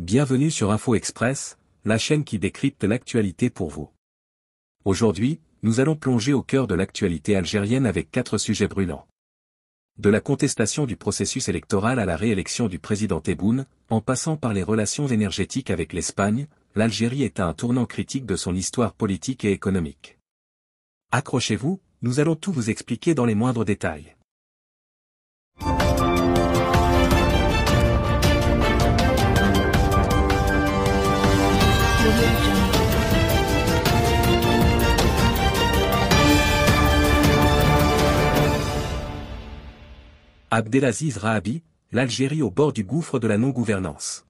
Bienvenue sur Info Express, la chaîne qui décrypte l'actualité pour vous. Aujourd'hui, nous allons plonger au cœur de l'actualité algérienne avec quatre sujets brûlants. De la contestation du processus électoral à la réélection du président Tebboune, en passant par les relations énergétiques avec l'Espagne, l'Algérie est à un tournant critique de son histoire politique et économique. Accrochez-vous, nous allons tout vous expliquer dans les moindres détails. Abdelaziz Rahabi, l'Algérie au bord du gouffre de la non-gouvernance.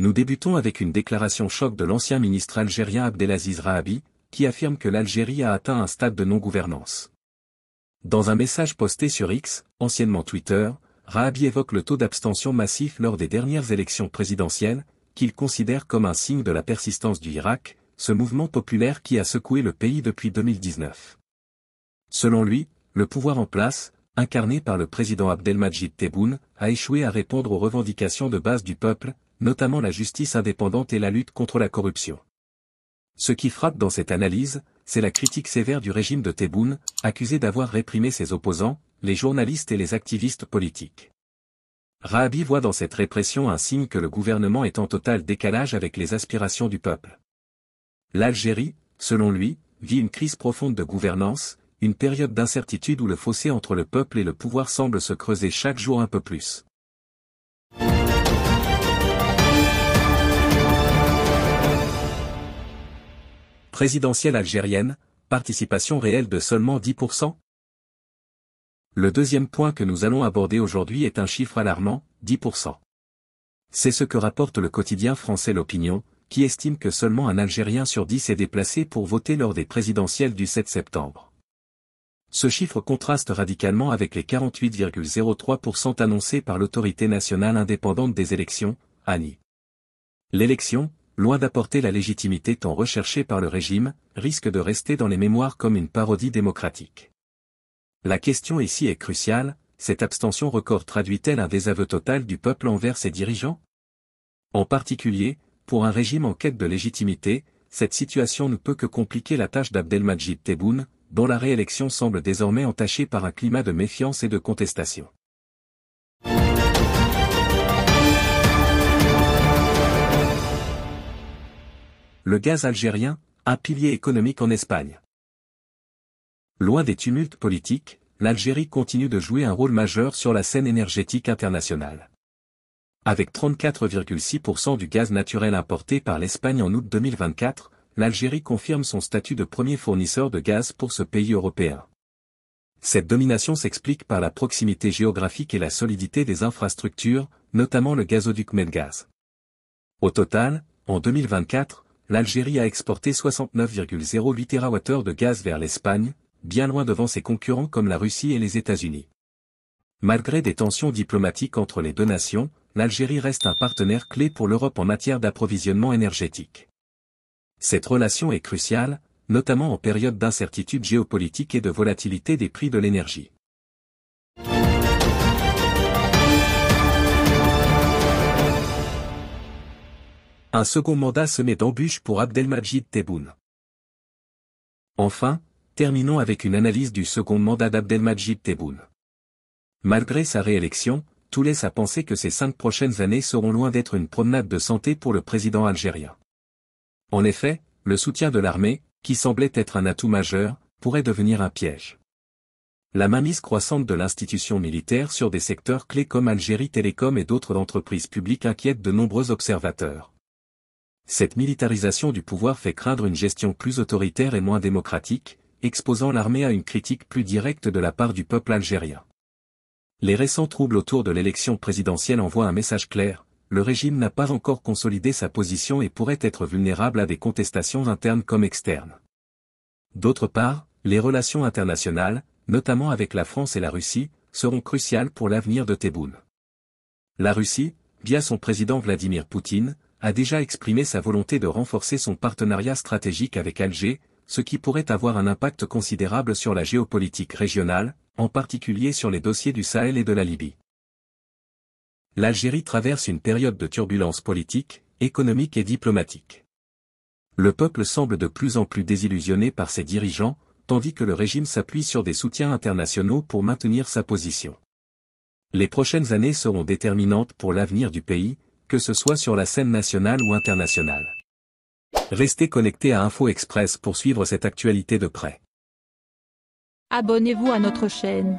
Nous débutons avec une déclaration choc de l'ancien ministre algérien Abdelaziz Rahabi, qui affirme que l'Algérie a atteint un stade de non-gouvernance. Dans un message posté sur X, anciennement Twitter, Rahabi évoque le taux d'abstention massif lors des dernières élections présidentielles, qu'il considère comme un signe de la persistance du Irak, ce mouvement populaire qui a secoué le pays depuis 2019. Selon lui, le pouvoir en place, incarné par le président Abdelmajid Tebboune, a échoué à répondre aux revendications de base du peuple, notamment la justice indépendante et la lutte contre la corruption. Ce qui frappe dans cette analyse, c'est la critique sévère du régime de Tebboune, accusé d'avoir réprimé ses opposants, les journalistes et les activistes politiques. Rahabi voit dans cette répression un signe que le gouvernement est en total décalage avec les aspirations du peuple. L'Algérie, selon lui, vit une crise profonde de gouvernance, une période d'incertitude où le fossé entre le peuple et le pouvoir semble se creuser chaque jour un peu plus. Présidentielle algérienne, participation réelle de seulement 10% Le deuxième point que nous allons aborder aujourd'hui est un chiffre alarmant, 10%. C'est ce que rapporte le quotidien français L'Opinion, qui estime que seulement un Algérien sur 10 est déplacé pour voter lors des présidentielles du 7 septembre ce chiffre contraste radicalement avec les 48,03% annoncés par l'Autorité nationale indépendante des élections, ANI. L'élection, loin d'apporter la légitimité tant recherchée par le régime, risque de rester dans les mémoires comme une parodie démocratique. La question ici est cruciale, cette abstention record traduit-elle un désaveu total du peuple envers ses dirigeants En particulier, pour un régime en quête de légitimité, cette situation ne peut que compliquer la tâche d'Abdelmajid Tebboune, dont la réélection semble désormais entachée par un climat de méfiance et de contestation. Le gaz algérien, un pilier économique en Espagne. Loin des tumultes politiques, l'Algérie continue de jouer un rôle majeur sur la scène énergétique internationale. Avec 34,6% du gaz naturel importé par l'Espagne en août 2024, l'Algérie confirme son statut de premier fournisseur de gaz pour ce pays européen. Cette domination s'explique par la proximité géographique et la solidité des infrastructures, notamment le gazoduc Medgaz. Au total, en 2024, l'Algérie a exporté 69,08 TWh de gaz vers l'Espagne, bien loin devant ses concurrents comme la Russie et les États-Unis. Malgré des tensions diplomatiques entre les deux nations, l'Algérie reste un partenaire clé pour l'Europe en matière d'approvisionnement énergétique. Cette relation est cruciale, notamment en période d'incertitude géopolitique et de volatilité des prix de l'énergie. Un second mandat se met d'embûches pour Abdelmajid Tebboune. Enfin, terminons avec une analyse du second mandat d'Abdelmajid Tebboune. Malgré sa réélection, tout laisse à penser que ces cinq prochaines années seront loin d'être une promenade de santé pour le président algérien. En effet, le soutien de l'armée, qui semblait être un atout majeur, pourrait devenir un piège. La mainmise croissante de l'institution militaire sur des secteurs clés comme Algérie Télécom et d'autres entreprises publiques inquiète de nombreux observateurs. Cette militarisation du pouvoir fait craindre une gestion plus autoritaire et moins démocratique, exposant l'armée à une critique plus directe de la part du peuple algérien. Les récents troubles autour de l'élection présidentielle envoient un message clair, le régime n'a pas encore consolidé sa position et pourrait être vulnérable à des contestations internes comme externes. D'autre part, les relations internationales, notamment avec la France et la Russie, seront cruciales pour l'avenir de Tebboune. La Russie, via son président Vladimir Poutine, a déjà exprimé sa volonté de renforcer son partenariat stratégique avec Alger, ce qui pourrait avoir un impact considérable sur la géopolitique régionale, en particulier sur les dossiers du Sahel et de la Libye l'Algérie traverse une période de turbulences politiques, économique et diplomatique. Le peuple semble de plus en plus désillusionné par ses dirigeants, tandis que le régime s'appuie sur des soutiens internationaux pour maintenir sa position. Les prochaines années seront déterminantes pour l'avenir du pays, que ce soit sur la scène nationale ou internationale. Restez connectés à Info Express pour suivre cette actualité de près. Abonnez-vous à notre chaîne.